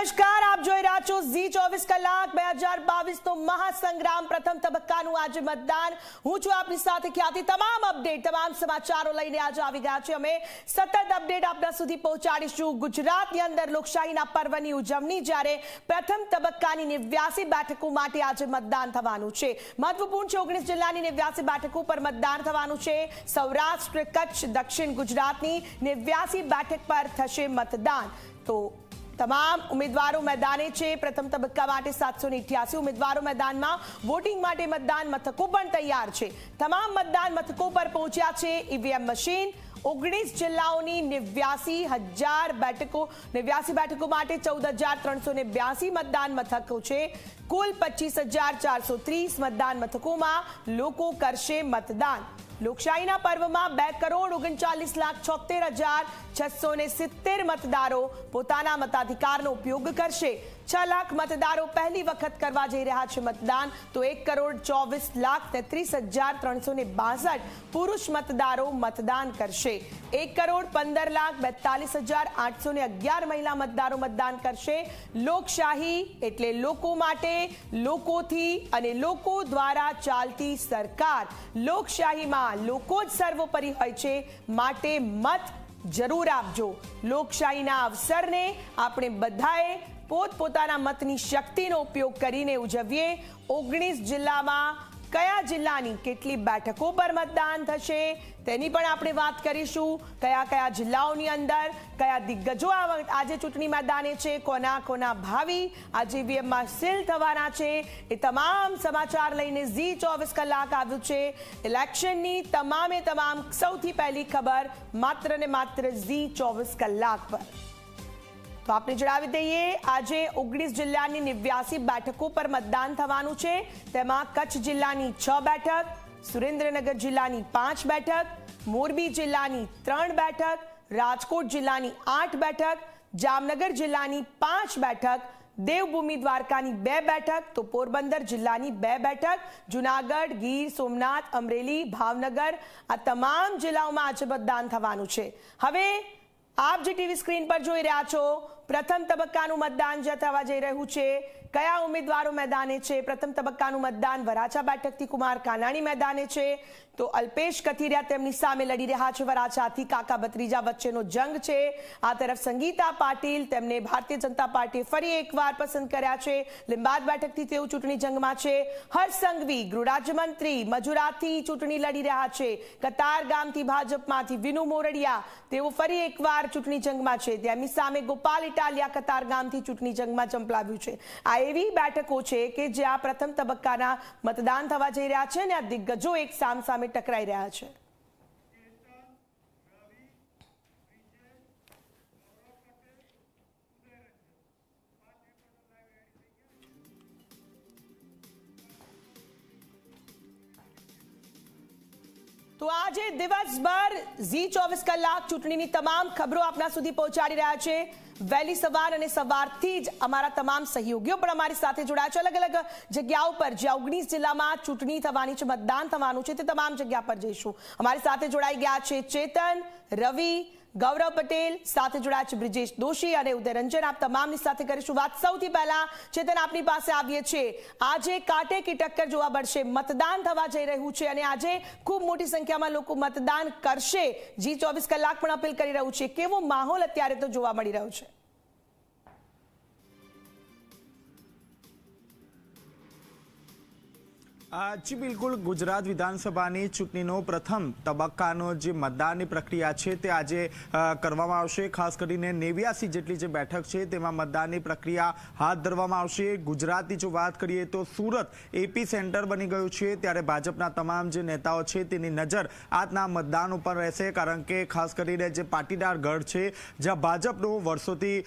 નમસ્કાર આપ જોઈ રહ્યા છો ઝી ચોવીસ કલાક બે હજાર બાવીસ નો મહાસંગ્રામ પ્રથમ તબક્કાનું આજે મતદાન હું છું આપની સાથે ખ્યાતિ તમામ અપડેટ તમામ સમાચારો લઈને આજે આવી ગયા છે અમે સતત અપડેટ આપના સુધી પહોંચાડીશું ગુજરાતની અંદર લોકશાહીના પર્વની ઉજવણી જ્યારે પ્રથમ તબક્કાની નેવ્યાસી બેઠકો માટે આજે મતદાન થવાનું છે મહત્વપૂર્ણ છે ઓગણીસ જિલ્લાની નેવ્યાસી બેઠકો પર મતદાન થવાનું છે સૌરાષ્ટ્ર કચ્છ દક્ષિણ ગુજરાતની નેવ્યાસી બેઠક પર થશે મતદાન તો તમામ ઉમેદવારો મેદાને છે પ્રથમ તબક્કા માટે સાતસો ઉમેદવારો મેદાનમાં વોટિંગ માટે મતદાન મથકો પણ તૈયાર છે તમામ મતદાન મથકો પર પહોંચ્યા છે ઈવીએમ મશીન ઓગણીસ જિલ્લાઓની નેવ્યાસી હજાર બેઠકો નેવ્યાસી બેઠકો માટે ચૌદ હજાર ત્રણસો ને બ્યાસી મતદાન મથકો છે કુલ પચીસ હજાર ચારસો ત્રીસ મતદાન મથકોમાં લોકો કરશે મતદાન લોકશાહીના પર્વમાં બે કરોડ ઓગણચાલીસ લાખ છોતેર હજાર છસો સિત્તેર મતદારો પોતાના મતાધિકારનો ઉપયોગ કરશે છ લાખ મતદારો પહેલી વખત કરવા જઈ રહ્યા છે મતદાન તો એક કરોડ ચોવીસ લાખ તેત્રીસ હજાર ત્રણસો ને બાસઠ પુરુષ મતદારો મતદાન કરશે એક કરોડ પંદર લાખ બેતાલીસ હજાર આઠસો ને અગિયાર મહિલા મતદારો મતદાન કરશે લોકશાહી એટલે લોકો માટે લોકોથી અને લોકો દ્વારા ચાલતી સરકાર લોકશાહીમાં લોકો જ સર્વોપરી હોય છે માટે મત જરૂર આપજો લોકશાહીના અવસરને આપણે બધાએ પોતપોતાના મતની શક્તિનો ઉપયોગ કરીને ઉજવીએ ઓગણીસ જિલ્લામાં કયા જિલ્લાની કેટલી બેઠકો પર મતદાન થશે તેની પણ આપણે વાત કરીશું કયા કયા જિલ્લાઓની અંદર કયા દિગ્ગજો આજે ચૂંટણી મેદાને છે કોના કોના ભાવિ આજે ઈવીએમમાં સીલ થવાના છે એ તમામ સમાચાર લઈને ઝી ચોવીસ કલાક આવ્યું છે ઇલેક્શનની તમામે તમામ સૌથી પહેલી ખબર માત્ર ને માત્ર ઝી ચોવીસ કલાક પર તો આપને જણાવી દઈએ આજે ઓગણીસ જિલ્લાની નેવ્યાસી બેઠકો પર મતદાન થવાનું છે તેમાં કચ્છ જિલ્લાની છ બેઠક સુરેન્દ્રનગર જિલ્લાની પાંચ બેઠક મોરબી જિલ્લાની ત્રણ બેઠક રાજકોટ જિલ્લાની આઠ બેઠક જામનગર જિલ્લાની પાંચ બેઠક દેવભૂમિ દ્વારકાની બે બેઠક તો પોરબંદર જિલ્લાની બે બેઠક જુનાગઢ ગીર સોમનાથ અમરેલી ભાવનગર આ તમામ જિલ્લાઓમાં આજે મતદાન થવાનું છે હવે આપ જે ટીવી સ્ક્રીન પર જોઈ રહ્યા છો પ્રથમ તબક્કાનું મતદાન જે થવા જઈ રહ્યું છે કયા ઉમેદવારો મેદાને છે પ્રથમ તબક્કાનું મતદાન વરાછા બેઠકથી કુમાર કાનાણી મેદાને છે તો અલ્પેશ કથિરિયા તેમની સામે લડી રહ્યા છે વરાછાથી કાકા ભત્રીજા વચ્ચેનો જંગ છે આ તરફ સંગીતા પાટીલ તેમને ભારતીય જનતા પાર્ટીએ ફરી એકવાર પસંદ કર્યા છે લિંબાદ બેઠકથી તેઓ ચૂંટણી જંગમાં છે હર્ષ સંઘવી ગૃહરાજ્યમંત્રી મજુરાથી ચૂંટણી લડી રહ્યા છે કતાર ગામથી ભાજપમાંથી વિનુ મોરડિયા તેઓ ફરી એકવાર ચૂંટણી જંગમાં છે તેમની સામે ગોપાલ ઇટાલિયા કતાર ગામથી ચૂંટણી જંગમાં ચંપલાવ્યું છે આ એવી બેઠકો છે કે જે આ પ્રથમ તબક્કાના મતદાન થવા જઈ રહ્યા છે અને આ દિગ્ગજો એક સામસામે ટકરાઈ રહ્યા છે તો આજે દિવસભર ઝી ચોવીસ કલાક ચૂંટણીની તમામ ખબરો આપના સુધી પહોંચાડી રહ્યા છે વહેલી સવાર અને સવારથી જ અમારા તમામ સહયોગીઓ પણ અમારી સાથે જોડાયા છે અલગ અલગ જગ્યાઓ પર જે ઓગણીસ જિલ્લામાં ચૂંટણી થવાની છે મતદાન થવાનું છે તે તમામ જગ્યા પર જઈશું અમારી સાથે જોડાઈ ગયા છે ચેતન રવિ ગૌરવ પટેલ સાથે જોડાયા છે બ્રિજેશ દોશી અને ઉદયરંજન આપ તમામની સાથે કરીશું વાત સૌથી પહેલા ચેતન આપની પાસે આવીએ છીએ આજે કાટે કી ટક્કર જોવા મળશે મતદાન થવા જઈ રહ્યું છે અને આજે ખૂબ મોટી સંખ્યામાં લોકો મતદાન કરશે જી ચોવીસ કલાક પણ અપીલ કરી રહ્યું છે કેવો માહોલ અત્યારે તો જોવા મળી રહ્યો છે જી બિલકુલ ગુજરાત વિધાનસભાની ચૂંટણીનો પ્રથમ તબક્કાનો જે મતદાનની પ્રક્રિયા છે તે આજે કરવામાં આવશે ખાસ કરીને નેવ્યાસી જેટલી જે બેઠક છે તેમાં મતદાનની પ્રક્રિયા હાથ ધરવામાં આવશે ગુજરાતની જો વાત કરીએ તો સુરત એપી સેન્ટર બની ગયું છે ત્યારે ભાજપના તમામ જે નેતાઓ છે તેની નજર આજના મતદાન ઉપર રહેશે કારણ કે ખાસ કરીને જે પાટીદાર ગઢ છે જ્યાં ભાજપનું વર્ષોથી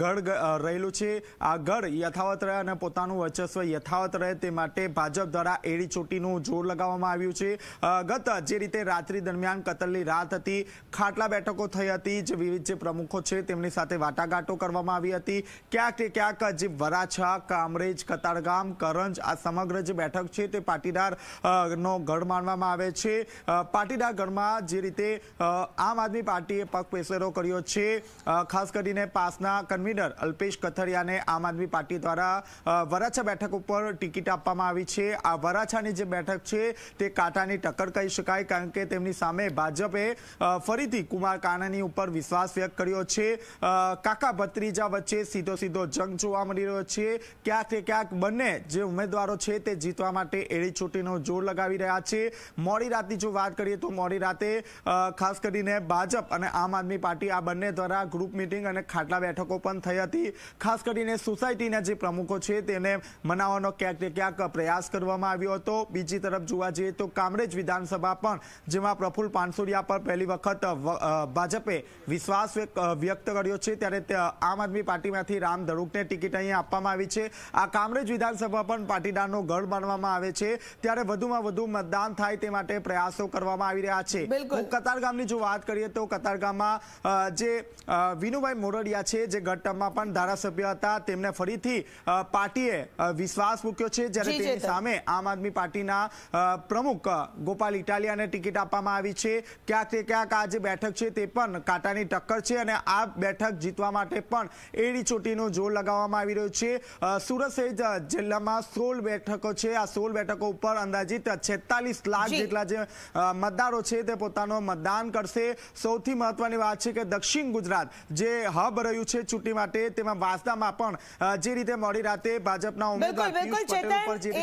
ગઢ રહેલું છે આ ગઢ યથાવત રહે અને પોતાનું વર્ચસ્વ યથાવત રહે તે માટે ભાજપ દ્વારા એડી ચોટીનું જોર લગાવવામાં આવ્યું છે ગત જે રીતે રાત્રિ દરમિયાન કતલની રાત હતી ખાટલા બેઠકો થઈ હતી જે વિવિધ જે પ્રમુખો છે તેમની સાથે વાટાઘાટો કરવામાં આવી હતી ક્યાંક ક્યાંક જે વરાછા કામરેજ કતારગામ કરંજ આ સમગ્ર જે બેઠક છે તે પાટીદાર નો ગઢ માનવામાં આવે છે પાટીદાર ગઢમાં જે રીતે આમ આદમી પાર્ટીએ પગપેસરો કર્યો છે ખાસ કરીને પાસના કન્વીનર અલ્પેશ કથરિયાને આમ આદમી પાર્ટી દ્વારા વરાછા બેઠક ઉપર ટિકિટ આપવામાં આવી છે આ વરાછાની જે બેઠક છે તે કાંટાની ટક્કર કહી શકાય કારણ કે તેમની સામે ભાજપે ફરીથી કુમાર કાનાની ઉપર વિશ્વાસ વ્યક્ત કર્યો છે કાકા ભત્રીજા વચ્ચે સીધો સીધો જંગ જોવા મળી રહ્યો છે ક્યાંક ને ક્યાંક બંને જે ઉમેદવારો છે તે જીતવા માટે એડીચોટીનો જોર લગાવી રહ્યા છે મોડી રાતની જો વાત કરીએ તો મોડી રાતે ખાસ કરીને ભાજપ અને આમ આદમી પાર્ટી આ બંને દ્વારા ગ્રુપ મિટિંગ અને ખાટલા બેઠકો પણ થઈ હતી ખાસ કરીને સોસાયટીના જે પ્રમુખો છે તેને મનાવવાનો ક્યાંક ને ક્યાંક પ્રયાસ કરવામાં આવ્યો આવ્યો હતો બીજી તરફ જોવા જઈએ તો કામરેજ વિધાનસભા પણ જેમાં પ્રફુલ પાનસુરિયા પર પહેલી વખત ભાજપે વિશ્વાસ વ્યક્ત કર્યો છે ત્યારે આમ આદમી પાર્ટીમાંથી રામ ધડુકને ટિકિટ અહીંયા આપવામાં આવી છે આ કામરેજ વિધાનસભા પણ પાટીદારનો ગઢ માનવામાં આવે છે ત્યારે વધુમાં વધુ મતદાન થાય તે માટે પ્રયાસો કરવામાં આવી રહ્યા છે કતારગામની જો વાત કરીએ તો કતારગામમાં જે વિનુભાઈ મોરડિયા છે જે ગત પણ ધારાસભ્ય હતા તેમને ફરીથી પાર્ટીએ વિશ્વાસ મૂક્યો છે જ્યારે તેની સામે આમ આદમી પાર્ટીના પ્રમુખ ગોપાલ ઇટાલિયાને ટિકિટ આપવામાં આવી છે ક્યાંક તે ક્યાંક આ જે બેઠક છે તે પણ કાંટાની ટક્કર છે અને આ બેઠક જીતવા માટે પણ એડી ચોટીનો જોર લગાવવામાં આવી રહ્યો છે સુરત સહિત જિલ્લામાં સોળ બેઠકો છે આ સોળ બેઠકો ઉપર અંદાજિત છેતાલીસ લાખ જેટલા જે મતદારો છે તે પોતાનું મતદાન કરશે સૌથી મહત્વની વાત છે કે દક્ષિણ ગુજરાત જે હબ રહ્યું છે ચૂંટણી માટે તેમાં વાંસદામાં પણ જે રીતે મોડી રાતે ભાજપના ઉમેદવાર પિયુષ પટેલ ઉપર જે